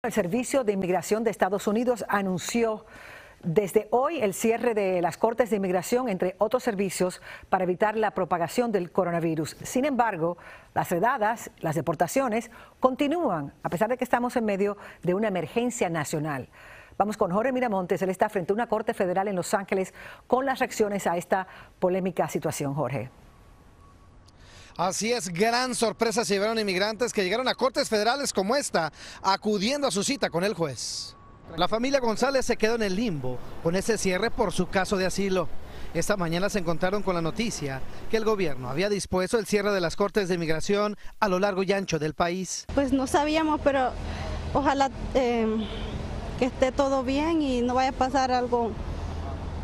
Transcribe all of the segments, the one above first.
El Servicio de Inmigración de Estados Unidos anunció desde hoy el cierre de las Cortes de Inmigración, entre otros servicios, para evitar la propagación del coronavirus. Sin embargo, las redadas, las deportaciones, continúan, a pesar de que estamos en medio de una emergencia nacional. Vamos con Jorge Miramontes, él está frente a una Corte Federal en Los Ángeles con las reacciones a esta polémica situación, Jorge. Así es, gran sorpresa se llevaron inmigrantes que llegaron a cortes federales como esta, acudiendo a su cita con el juez. La familia González se quedó en el limbo con ese cierre por su caso de asilo. Esta mañana se encontraron con la noticia que el gobierno había dispuesto el cierre de las cortes de inmigración a lo largo y ancho del país. Pues no sabíamos, pero ojalá eh, que esté todo bien y no vaya a pasar algo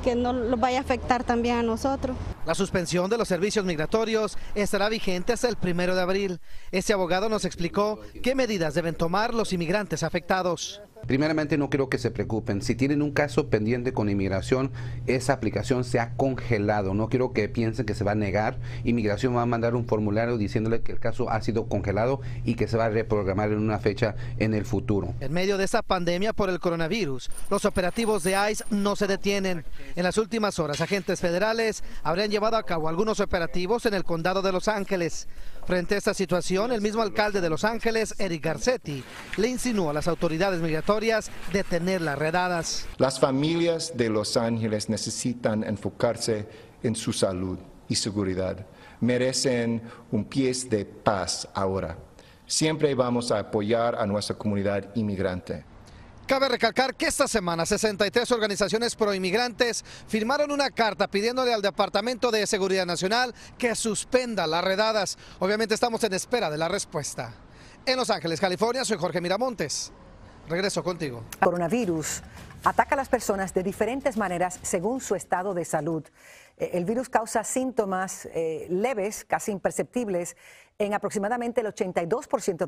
que no los vaya a afectar también a nosotros. La suspensión de los servicios migratorios estará vigente hasta el primero de abril. Este abogado nos explicó qué medidas deben tomar los inmigrantes afectados primeramente no quiero que se preocupen. Si tienen un caso pendiente con inmigración, esa aplicación se ha congelado. No quiero que piensen que se va a negar. Inmigración va a mandar un formulario diciéndole que el caso ha sido congelado y que se va a reprogramar en una fecha en el futuro. En medio de esta pandemia por el coronavirus, los operativos de ICE no se detienen. En las últimas horas, agentes federales habrían llevado a cabo algunos operativos en el condado de Los Ángeles. Frente a esta situación, el mismo alcalde de Los Ángeles, Eric Garcetti, le insinuó a las autoridades migratorias de tener las redadas. Las familias de Los Ángeles necesitan enfocarse en su salud y seguridad. Merecen un pie de paz ahora. Siempre vamos a apoyar a nuestra comunidad inmigrante. Cabe recalcar que esta semana 63 organizaciones pro inmigrantes firmaron una carta pidiéndole al Departamento de Seguridad Nacional que suspenda las redadas. Obviamente estamos en espera de la respuesta. En Los Ángeles, California, soy Jorge Miramontes. Regreso contigo. Coronavirus ataca a las personas de diferentes maneras según su estado de salud. Eh, el virus causa síntomas eh, leves, casi imperceptibles, en aproximadamente el 82% de